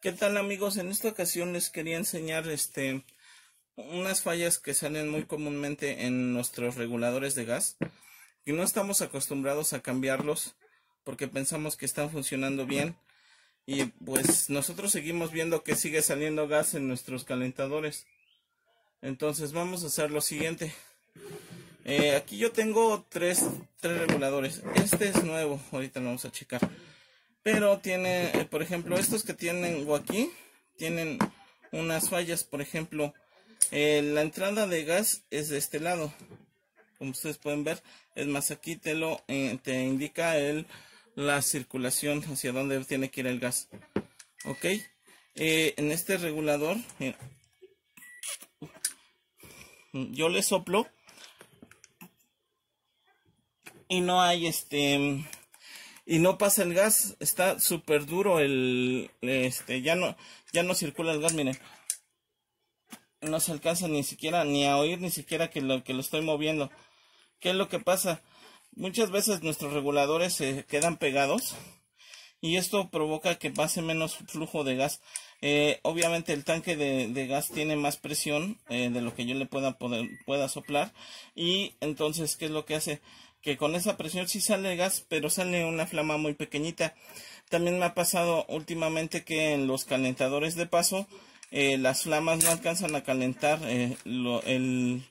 ¿Qué tal amigos? En esta ocasión les quería enseñar este unas fallas que salen muy comúnmente en nuestros reguladores de gas y no estamos acostumbrados a cambiarlos porque pensamos que están funcionando bien y pues nosotros seguimos viendo que sigue saliendo gas en nuestros calentadores. Entonces vamos a hacer lo siguiente. Eh, aquí yo tengo tres, tres reguladores. Este es nuevo, ahorita lo vamos a checar. Pero tiene, eh, por ejemplo, estos que tienen o aquí, tienen unas fallas. Por ejemplo, eh, la entrada de gas es de este lado. Como ustedes pueden ver, es más aquí te eh, te indica el, la circulación hacia dónde tiene que ir el gas. Ok, en este regulador yo le soplo y no hay este y no pasa el gas, está súper duro el este ya no ya no circula el gas, miren. No se alcanza ni siquiera ni a oír ni siquiera que lo que lo estoy moviendo. ¿Qué es lo que pasa? Muchas veces nuestros reguladores se quedan pegados y esto provoca que pase menos flujo de gas. Eh, obviamente el tanque de, de, gas tiene más presión eh, de lo que yo le pueda, poder, pueda soplar y entonces, ¿qué es lo que hace? que con esa presión sí sale gas, pero sale una flama muy pequeñita. También me ha pasado últimamente que en los calentadores de paso eh, las flamas no alcanzan a calentar eh, el,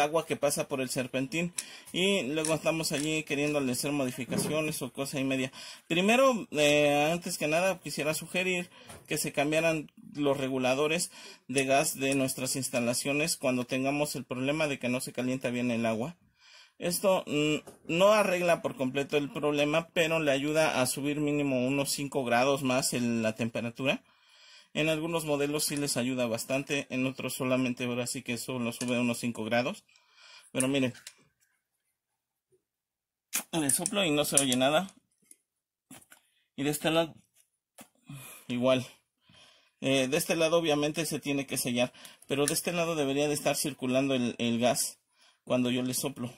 agua que pasa por el serpentín y luego estamos allí queriendo hacer modificaciones o cosa y media. Primero, eh, antes que nada, quisiera sugerir que se cambiaran los reguladores de gas de nuestras instalaciones cuando tengamos el problema de que no se calienta bien el agua. Esto mm, no arregla por completo el problema, pero le ayuda a subir mínimo unos 5 grados más en la temperatura. En algunos modelos sí les ayuda bastante, en otros solamente ahora sí que solo sube unos 5 grados. Pero miren, le soplo y no se oye nada. Y de este lado, igual. Eh, de este lado obviamente se tiene que sellar, pero de este lado debería de estar circulando el gas cuando yo le soplo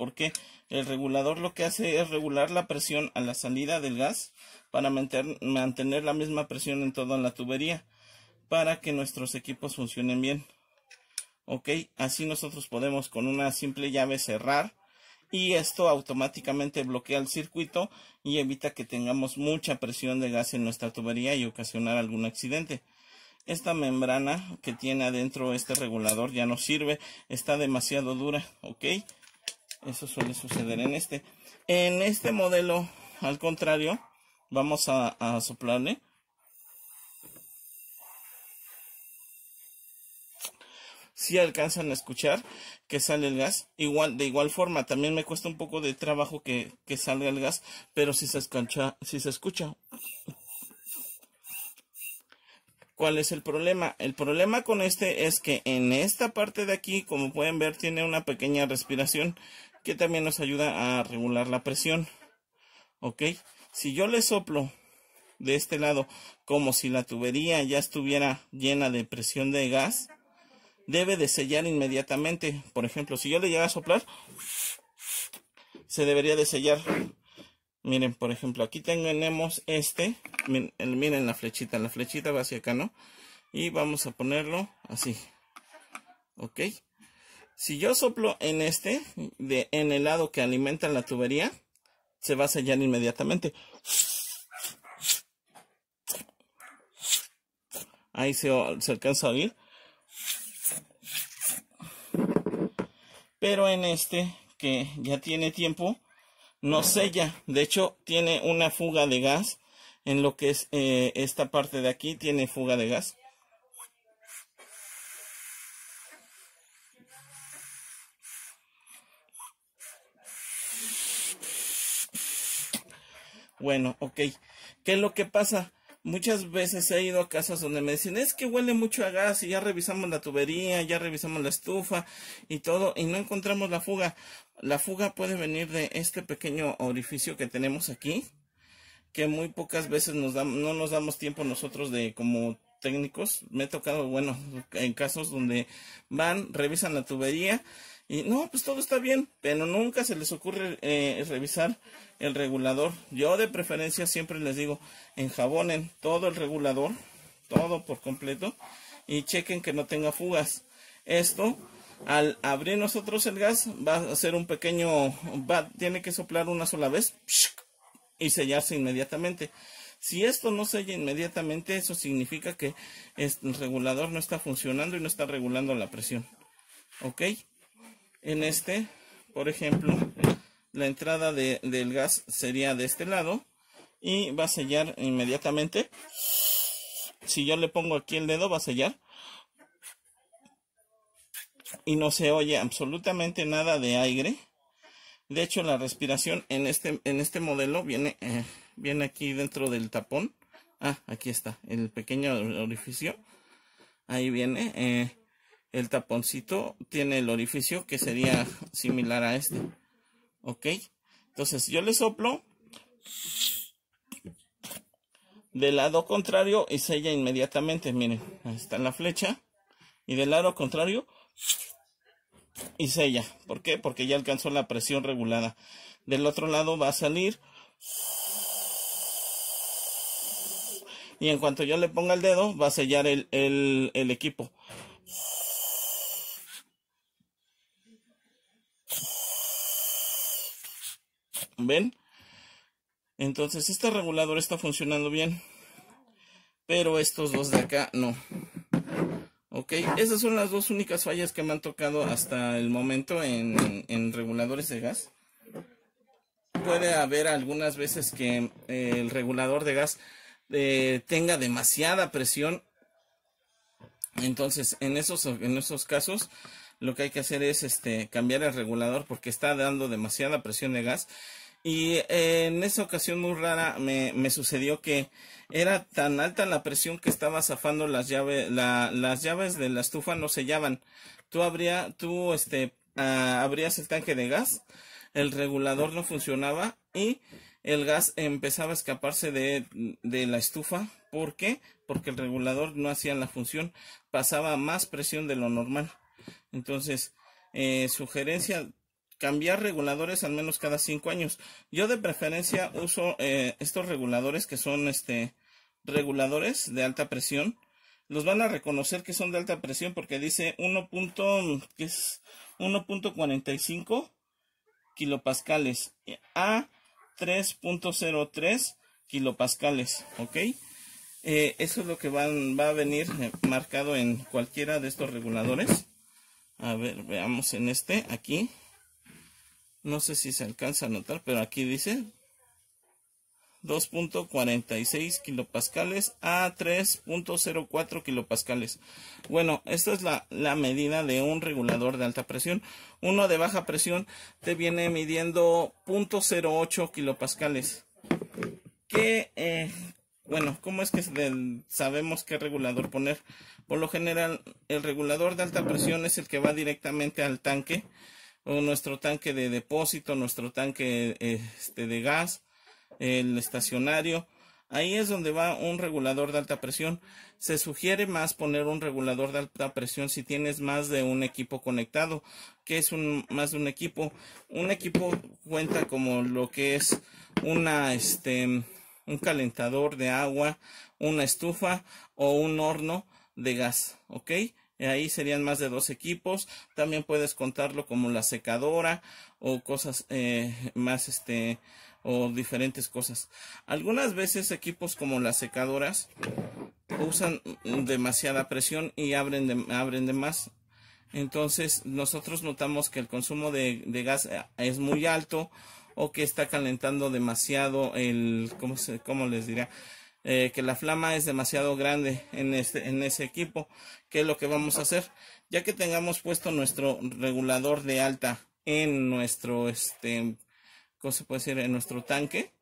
porque el regulador lo que hace es regular la presión a la salida del gas para mantener la misma presión en toda la tubería para que nuestros equipos funcionen bien. Ok, así nosotros podemos con una simple llave cerrar y esto automáticamente bloquea el circuito y evita que tengamos mucha presión de gas en nuestra tubería y ocasionar algún accidente. Esta membrana que tiene adentro este regulador ya no sirve, está demasiado dura, ok. Eso suele suceder en este. En este modelo, al contrario, vamos a, soplarle. si alcanzan a escuchar que sale el gas. Igual, de igual forma, también me cuesta un poco de trabajo que, salga el gas, pero si se escucha, si se escucha. ¿Cuál es el problema? El problema con este es que en esta parte de aquí, como pueden ver, tiene una pequeña respiración que también nos ayuda a regular la presión. ¿Ok? Si yo le soplo de este lado como si la tubería ya estuviera llena de presión de gas, debe de sellar inmediatamente. Por ejemplo, si yo le llega a soplar, se debería de sellar. Miren, por ejemplo, aquí tenemos este. Miren, miren la flechita, la flechita va hacia acá, ¿no? Y vamos a ponerlo así. ¿Ok? Si yo soplo en este, de, en el lado que alimenta la tubería, se va a sellar inmediatamente. Ahí se, alcanza a oír. Pero en este, que ya tiene tiempo, no sella. De hecho, tiene una fuga de gas en lo que es eh, esta parte de aquí, tiene fuga de gas. Bueno, ok. ¿Qué es lo que pasa? Muchas veces he ido a casas donde me dicen, es que huele mucho a gas y ya revisamos la tubería, ya revisamos la estufa y todo y no encontramos la fuga. La fuga puede venir de este pequeño orificio que tenemos aquí, que muy pocas veces nos da, no nos damos tiempo nosotros de como técnicos. Me he tocado, bueno, en casos donde van, revisan la tubería y no, pues todo está bien, pero nunca se les ocurre eh, revisar el regulador. Yo de preferencia siempre les digo, enjabonen todo el regulador, todo por completo, y chequen que no tenga fugas. Esto, al abrir nosotros el gas, va a ser un pequeño, va, tiene que soplar una sola vez y sellarse inmediatamente. Si esto no sella inmediatamente, eso significa que el regulador no está funcionando y no está regulando la presión. ¿Ok? En este, por ejemplo, la entrada del gas sería de este lado y va a sellar inmediatamente. Si yo le pongo aquí el dedo va a sellar y no se oye absolutamente nada de aire. De hecho, la respiración en este, en este modelo viene, eh, viene aquí dentro del tapón. Ah, aquí está, el pequeño orificio. Ahí viene. Eh, el taponcito tiene el orificio que sería similar a este. ¿Ok? Entonces yo le soplo del lado contrario y sella inmediatamente. Miren, ahí está la flecha. Y del lado contrario y sella. ¿Por qué? Porque ya alcanzó la presión regulada. Del otro lado va a salir. Y en cuanto yo le ponga el dedo, va a sellar el, el, el equipo. ¿Ven? Entonces, este regulador está funcionando bien. Pero estos dos de acá no. Ok, esas son las dos únicas fallas que me han tocado hasta el momento en, reguladores de gas. Puede haber algunas veces que eh, el regulador de gas eh, tenga demasiada presión. Entonces, en esos, en esos casos, lo que hay que hacer es este, cambiar el regulador porque está dando demasiada presión de gas y eh, en esa ocasión muy rara me, sucedió que era tan alta la presión que estaba zafando las llaves, las llaves de la estufa no sellaban. Tú tú este, ah, abrías el tanque de gas, el regulador no funcionaba y el gas empezaba a escaparse de, de la estufa. ¿Por qué? Porque el regulador no hacía la función, pasaba más presión de lo normal. Entonces, eh, sugerencia cambiar reguladores al menos cada cinco años. Yo de preferencia uso eh, estos reguladores que son este reguladores de alta presión. Los van a reconocer que son de alta presión porque dice 1.45 kilopascales a 3.03 kilopascales, ¿ok? Eh, eso es lo que va a venir eh, marcado en cualquiera de estos reguladores. A ver, veamos en este, aquí no sé si se alcanza a notar, pero aquí dice 2.46 kilopascales a 3.04 kilopascales. Bueno, esta es la, la, medida de un regulador de alta presión. Uno de baja presión te viene midiendo 0.08 kilopascales. ¿Qué? Eh, bueno, ¿cómo es que sabemos qué regulador poner? Por lo general, el regulador de alta presión es el que va directamente al tanque nuestro tanque de depósito, nuestro tanque este, de gas, el estacionario. Ahí es donde va un regulador de alta presión. Se sugiere más poner un regulador de alta presión si tienes más de un equipo conectado. ¿Qué es un, más de un equipo? Un equipo cuenta como lo que es una, este, un calentador de agua, una estufa o un horno de gas. ¿Ok? ahí serían más de dos equipos. También puedes contarlo como la secadora o cosas eh, más este o diferentes cosas. Algunas veces equipos como las secadoras usan demasiada presión y abren de, abren de más. Entonces nosotros notamos que el consumo de, gas eh, es muy alto o que está calentando demasiado el, ¿cómo, cómo les diría? Eh, que la flama es demasiado grande en, este, en ese equipo. ¿Qué es lo que vamos a hacer? Ya que tengamos puesto nuestro regulador de alta en nuestro, este, puede En nuestro tanque.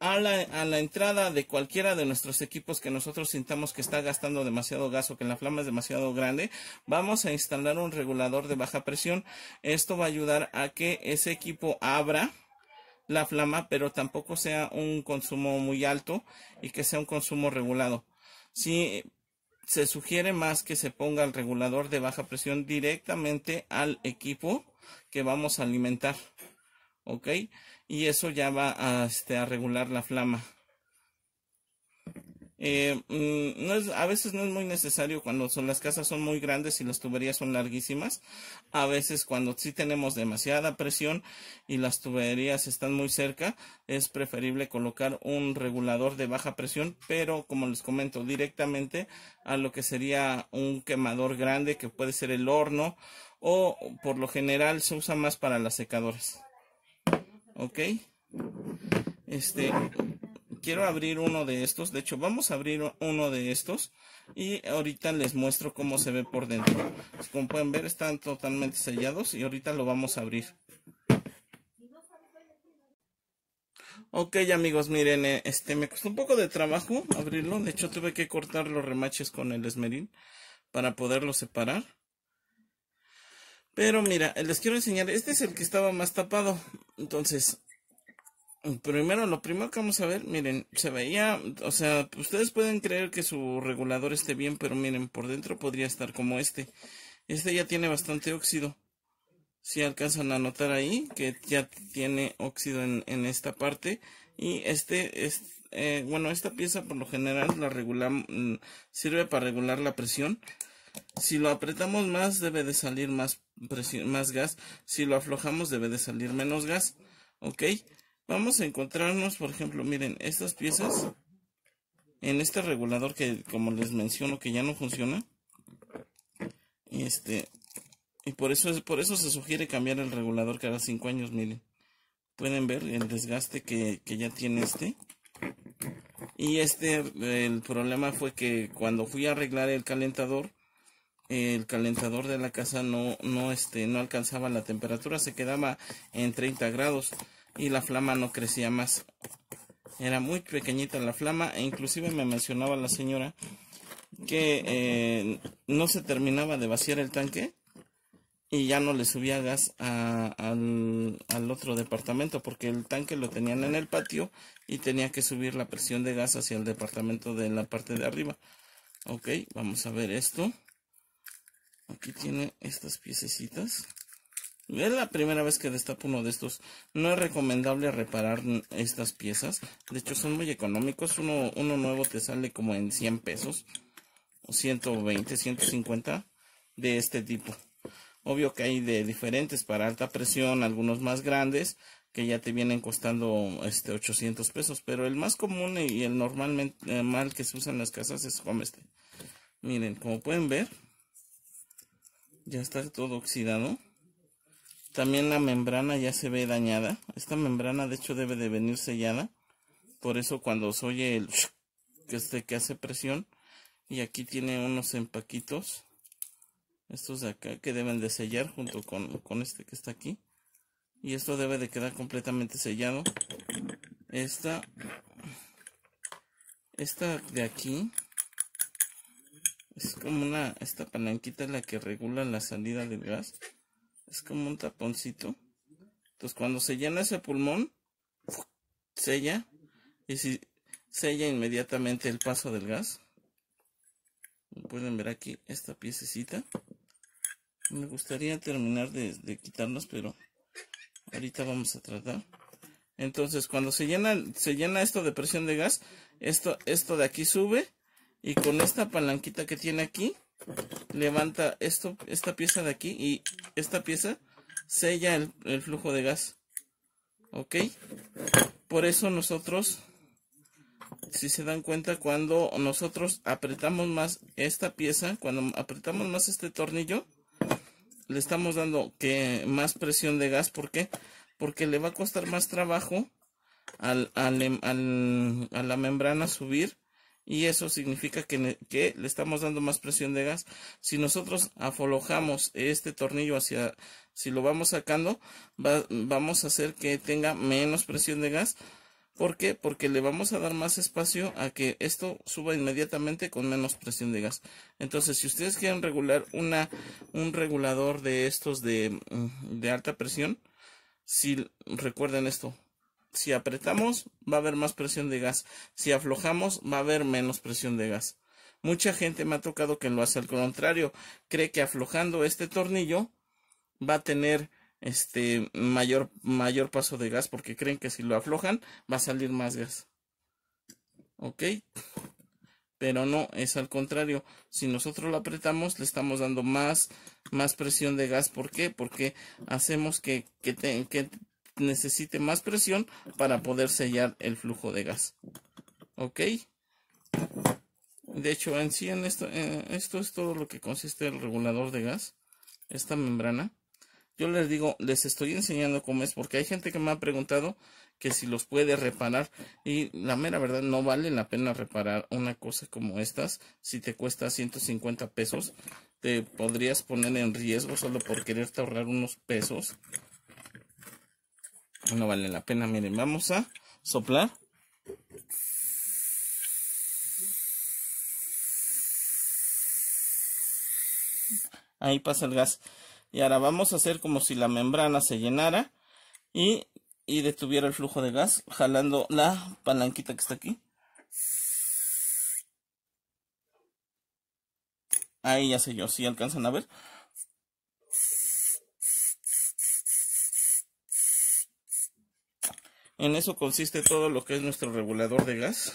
A la, a la, entrada de cualquiera de nuestros equipos que nosotros sintamos que está gastando demasiado gas o que la flama es demasiado grande, vamos a instalar un regulador de baja presión. Esto va a ayudar a que ese equipo abra la flama, pero tampoco sea un consumo muy alto y que sea un consumo regulado. Si se sugiere más que se ponga el regulador de baja presión directamente al equipo que vamos a alimentar. ¿Ok? Y eso ya va a, este, a regular la flama. Eh, mm, no es, a veces no es muy necesario cuando son, las casas son muy grandes y las tuberías son larguísimas. A veces cuando sí tenemos demasiada presión y las tuberías están muy cerca, es preferible colocar un regulador de baja presión, pero como les comento, directamente a lo que sería un quemador grande que puede ser el horno o por lo general se usa más para las secadoras. ¿Ok? Este, quiero abrir uno de estos. De hecho, vamos a abrir uno de estos. Y ahorita les muestro cómo se ve por dentro. Como pueden ver, están totalmente sellados. Y ahorita lo vamos a abrir. Ok amigos, miren, eh, este me costó un poco de trabajo abrirlo, de hecho tuve que cortar los remaches con el esmeril para poderlo separar. Pero mira, les quiero enseñar, este es el que estaba más tapado, entonces Primero, lo primero que vamos a ver, miren, se veía, o sea, ustedes pueden creer que su regulador esté bien, pero miren, por dentro podría estar como este. Este ya tiene bastante óxido. Si alcanzan a notar ahí que ya tiene óxido en, esta parte. Y este, es eh, bueno, esta pieza por lo general la regulamos mm, sirve para regular la presión. Si lo apretamos más debe de salir más, presión, más gas. Si lo aflojamos debe de salir menos gas. ¿Ok? Vamos a encontrarnos, por ejemplo, miren, estas piezas en este regulador que como les menciono que ya no funciona. Este, y por eso, por eso se sugiere cambiar el regulador cada cinco años, miren. Pueden ver el desgaste que, ya tiene este. Y este, el problema fue que cuando fui a arreglar el calentador, el calentador de la casa no, no, este, no alcanzaba la temperatura, se quedaba en 30 grados y la flama no crecía más. Era muy pequeñita la flama e inclusive me mencionaba la señora que eh, no se terminaba de vaciar el tanque y ya no le subía gas al, al, otro departamento porque el tanque lo tenían en el patio y tenía que subir la presión de gas hacia el departamento de la parte de arriba. Ok, vamos a ver esto. Aquí tiene estas piececitas. Es la primera vez que destapo uno de estos. No es recomendable reparar estas piezas. De hecho, son muy económicos. Uno, nuevo te sale como en 100 pesos. o 120, 150 de este tipo. Obvio que hay de diferentes para alta presión, algunos más grandes que ya te vienen costando este 800 pesos, pero el más común y el normalmente eh, mal que se usa en las casas es como este. Miren, como pueden ver, ya está todo oxidado. También la membrana ya se ve dañada. Esta membrana de hecho debe de venir sellada. Por eso cuando se oye el que, este, que hace presión. Y aquí tiene unos empaquitos. Estos de acá que deben de sellar junto con, con este que está aquí. Y esto debe de quedar completamente sellado. Esta. Esta de aquí. Es como una. Esta palanquita la que regula la salida del gas es como un taponcito. Entonces cuando se llena ese pulmón, sella y si sella inmediatamente el paso del gas. Pueden ver aquí esta piececita. Me gustaría terminar de, quitarnos. pero ahorita vamos a tratar. Entonces, cuando se llena, se llena esto de presión de gas, esto, esto de aquí sube y con esta palanquita que tiene aquí, levanta esto, esta pieza de aquí y esta pieza sella el, flujo de gas. ¿Ok? Por eso nosotros, si se dan cuenta, cuando nosotros apretamos más esta pieza, cuando apretamos más este tornillo, le estamos dando que más presión de gas. ¿Por Porque le va a costar más trabajo al, al, em, a la membrana subir y eso significa que, le estamos dando más presión de gas. Si nosotros aflojamos este tornillo hacia, si lo vamos sacando, vamos a hacer que tenga menos presión de gas. ¿Por qué? Porque le vamos a dar más espacio a que esto suba inmediatamente con menos presión de gas. Entonces, si ustedes quieren regular una, un regulador de estos de, mm, de alta presión, si recuerden esto, si apretamos, va a haber más presión de gas. Si aflojamos, va a haber menos presión de gas. Mucha gente me ha tocado que lo hace al contrario. Cree que aflojando este tornillo va a tener este mayor, mayor paso de gas porque creen que si lo aflojan va a salir más gas. ¿Ok? Pero no, es al contrario. Si nosotros lo apretamos, le estamos dando más, más presión de gas. ¿Por qué? Porque hacemos que, que, que necesite más presión para poder sellar el flujo de gas. Ok. De hecho, en sí, en esto, esto es todo lo que consiste el regulador de gas, esta membrana. Yo les digo, les estoy enseñando cómo es, porque hay gente que me ha preguntado que si los puede reparar. Y la mera verdad, no vale la pena reparar una cosa como estas. Si te cuesta 150 pesos, te podrías poner en riesgo solo por quererte ahorrar unos pesos no vale la pena miren vamos a soplar ahí pasa el gas y ahora vamos a hacer como si la membrana se llenara y, detuviera el flujo de gas jalando la palanquita que está aquí ahí ya sé yo si alcanzan a ver En eso consiste todo lo que es nuestro regulador de gas.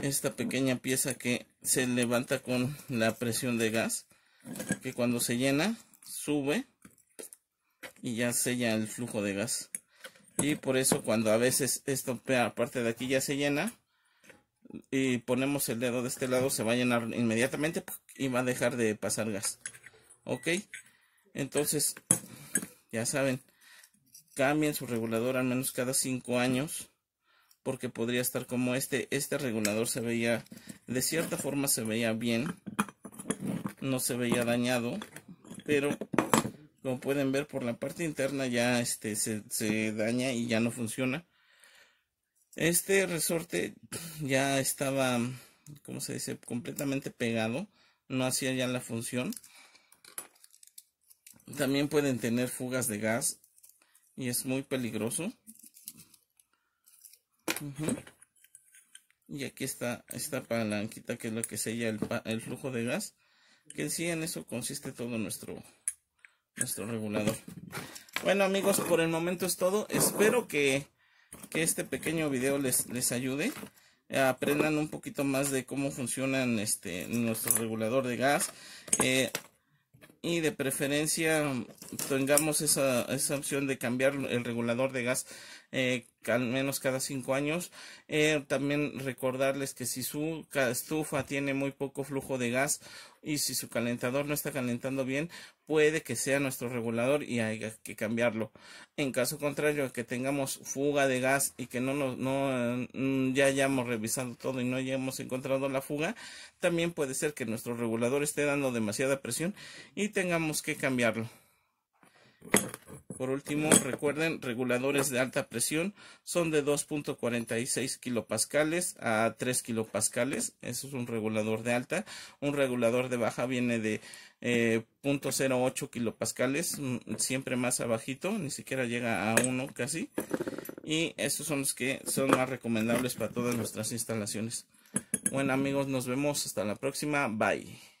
Esta pequeña pieza que se levanta con la presión de gas, que cuando se llena, sube y ya sella el flujo de gas. Y por eso cuando a veces esta parte de aquí ya se llena, y ponemos el dedo de este lado se va a llenar inmediatamente y va a dejar de pasar gas ok entonces ya saben cambien su regulador al menos cada cinco años porque podría estar como este este regulador se veía de cierta forma se veía bien no se veía dañado pero como pueden ver por la parte interna ya este se, se daña y ya no funciona este resorte ya estaba como se dice completamente pegado no hacía ya la función también pueden tener fugas de gas es muy peligroso. Y aquí está esta palanquita que es lo que sella el, el flujo de gas. Que si sí en eso consiste todo nuestro, nuestro regulador. Bueno amigos, por el momento es todo. Espero que, que este pequeño video les, les ayude aprendan un poquito más de cómo funcionan este nuestro regulador de gas eh, y de preferencia tengamos esa, opción de cambiar el regulador de gas eh, al menos cada cinco años. Eh, también recordarles que si su estufa tiene muy poco flujo de gas y si su calentador no está calentando bien, puede que sea nuestro regulador y haya que cambiarlo. En caso contrario, que tengamos fuga de gas y que no, no mm, ya hayamos revisado todo y no hayamos encontrado la fuga, también puede ser que nuestro regulador esté dando demasiada presión y tengamos que cambiarlo. Por último, recuerden, reguladores de alta presión son de 2.46 kilopascales a 3 kilopascales. Eso es un regulador de alta. Un regulador de baja viene de 0.08 eh, kilopascales, mm, siempre más abajito, ni siquiera llega a 1 casi. Y esos son los que son más recomendables para todas nuestras instalaciones. Bueno amigos, nos vemos hasta la próxima. Bye.